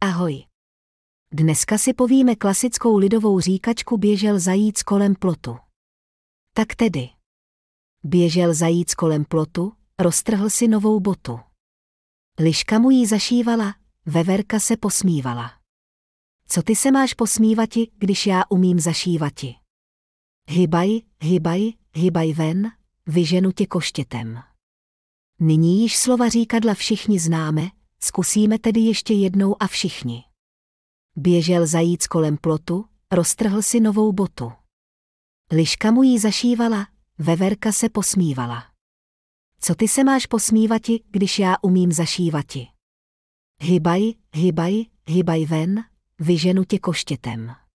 Ahoj. Dneska si povíme klasickou lidovou říkačku běžel zajíc kolem plotu. Tak tedy. Běžel zajíc kolem plotu, roztrhl si novou botu. Liška mu ji zašívala, veverka se posmívala. Co ty se máš posmívati, když já umím zašívati? Hybaj, hybaj, hybaj ven, vyženu tě koštětem. Nyní již slova říkadla všichni známe, Zkusíme tedy ještě jednou a všichni. Běžel zajíc kolem plotu, roztrhl si novou botu. Liška mu ji zašívala, veverka se posmívala. Co ty se máš posmívati, když já umím zašívati? Hybaj, hybaj, hybaj ven, vyženu tě koštětem.